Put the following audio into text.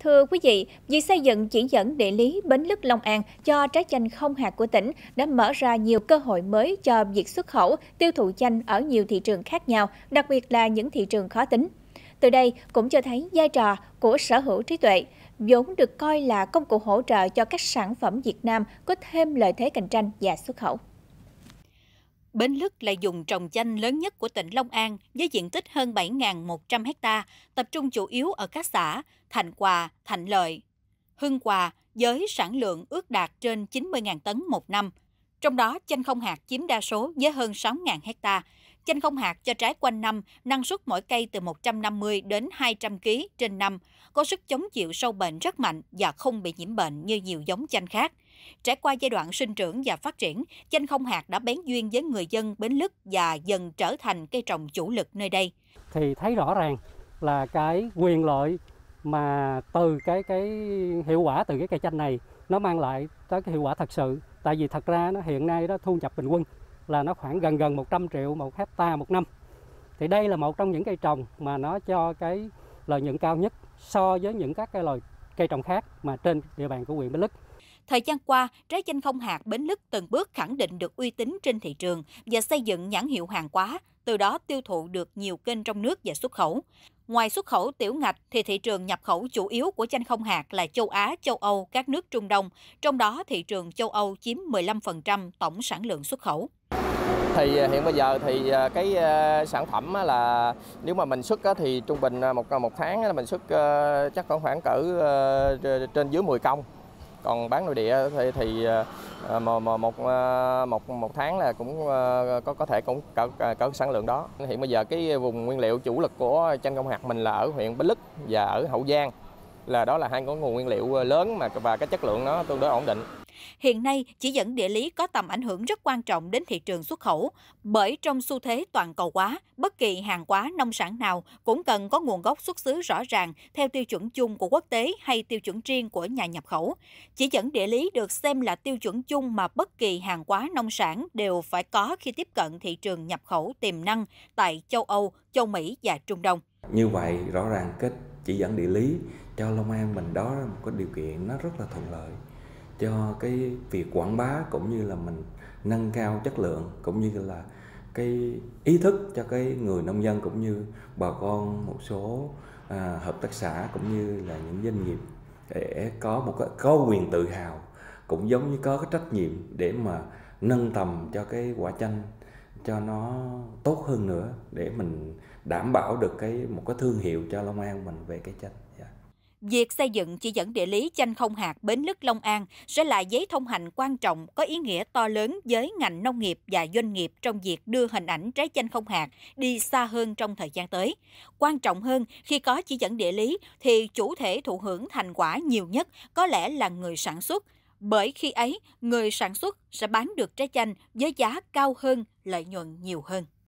Thưa quý vị, việc xây dựng chỉ dẫn địa lý Bến Lức Long An cho trái chanh không hạt của tỉnh đã mở ra nhiều cơ hội mới cho việc xuất khẩu, tiêu thụ chanh ở nhiều thị trường khác nhau, đặc biệt là những thị trường khó tính. Từ đây cũng cho thấy vai trò của sở hữu trí tuệ, vốn được coi là công cụ hỗ trợ cho các sản phẩm Việt Nam có thêm lợi thế cạnh tranh và xuất khẩu. Bến Lức là dùng trồng chanh lớn nhất của tỉnh Long An với diện tích hơn 7.100 ha, tập trung chủ yếu ở các xã Thành Quà, Thạnh Lợi, Hưng Quà với sản lượng ước đạt trên 90.000 tấn một năm. Trong đó, chanh không hạt chiếm đa số với hơn 6.000 ha. Chanh không hạt cho trái quanh năm, năng suất mỗi cây từ 150 đến 200 kg trên năm, có sức chống chịu sâu bệnh rất mạnh và không bị nhiễm bệnh như nhiều giống chanh khác. Trải qua giai đoạn sinh trưởng và phát triển, chanh không hạt đã bén duyên với người dân Bến Lức và dần trở thành cây trồng chủ lực nơi đây. Thì thấy rõ ràng là cái quyền lợi mà từ cái cái hiệu quả từ cái cây chanh này nó mang lại tới cái hiệu quả thật sự. Tại vì thật ra nó hiện nay đó thu nhập bình quân là nó khoảng gần gần 100 triệu một hecta một năm. Thì đây là một trong những cây trồng mà nó cho cái lợi nhuận cao nhất so với những các cái loài cây trồng khác mà trên địa bàn của huyện Bến Lức. Thời gian qua, trái chanh không hạt Bến Lức từng bước khẳng định được uy tín trên thị trường và xây dựng nhãn hiệu hàng quá, từ đó tiêu thụ được nhiều kênh trong nước và xuất khẩu. Ngoài xuất khẩu tiểu ngạch thì thị trường nhập khẩu chủ yếu của chanh không hạt là châu Á, châu Âu, các nước Trung Đông, trong đó thị trường châu Âu chiếm 15% tổng sản lượng xuất khẩu thì à, hiện bây giờ thì à, cái à, sản phẩm là nếu mà mình xuất thì trung bình một một tháng là mình xuất chắc khoảng khoảng cỡ trên dưới 10 công còn bán nội địa thì, thì ờ, ờ, một, ờ, một một tháng là cũng có có thể cũng cỡ, cỡ sản lượng đó hiện bây giờ cái vùng nguyên liệu chủ lực của chanh công hạt mình là ở huyện Bến Lức và ở Hậu Giang là đó là hai cái nguồn nguyên liệu ờ, lớn mà và cái chất lượng nó tương đối ổn định. Hiện nay, chỉ dẫn địa lý có tầm ảnh hưởng rất quan trọng đến thị trường xuất khẩu, bởi trong xu thế toàn cầu hóa, bất kỳ hàng hóa nông sản nào cũng cần có nguồn gốc xuất xứ rõ ràng theo tiêu chuẩn chung của quốc tế hay tiêu chuẩn riêng của nhà nhập khẩu. Chỉ dẫn địa lý được xem là tiêu chuẩn chung mà bất kỳ hàng hóa nông sản đều phải có khi tiếp cận thị trường nhập khẩu tiềm năng tại châu Âu, châu Mỹ và Trung Đông. Như vậy, rõ ràng kết chỉ dẫn địa lý cho Long An mình đó là một cái điều kiện nó rất là thuận lợi cho cái việc quảng bá cũng như là mình nâng cao chất lượng cũng như là cái ý thức cho cái người nông dân cũng như bà con một số à, hợp tác xã cũng như là những doanh nghiệp để có một cái có quyền tự hào cũng giống như có cái trách nhiệm để mà nâng tầm cho cái quả chanh cho nó tốt hơn nữa để mình đảm bảo được cái một cái thương hiệu cho Long An mình về cái chanh. Yeah. Dạ. Việc xây dựng chỉ dẫn địa lý chanh không hạt Bến Lức Long An sẽ là giấy thông hành quan trọng có ý nghĩa to lớn với ngành nông nghiệp và doanh nghiệp trong việc đưa hình ảnh trái chanh không hạt đi xa hơn trong thời gian tới. Quan trọng hơn, khi có chỉ dẫn địa lý thì chủ thể thụ hưởng thành quả nhiều nhất có lẽ là người sản xuất, bởi khi ấy người sản xuất sẽ bán được trái chanh với giá cao hơn, lợi nhuận nhiều hơn.